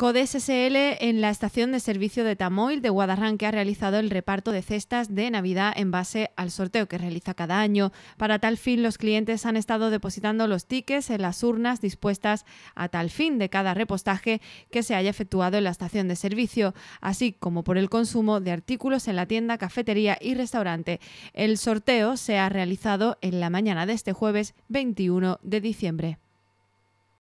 Codes en la estación de servicio de Tamoil de que ha realizado el reparto de cestas de Navidad en base al sorteo que realiza cada año. Para tal fin, los clientes han estado depositando los tickets en las urnas dispuestas a tal fin de cada repostaje que se haya efectuado en la estación de servicio, así como por el consumo de artículos en la tienda, cafetería y restaurante. El sorteo se ha realizado en la mañana de este jueves 21 de diciembre.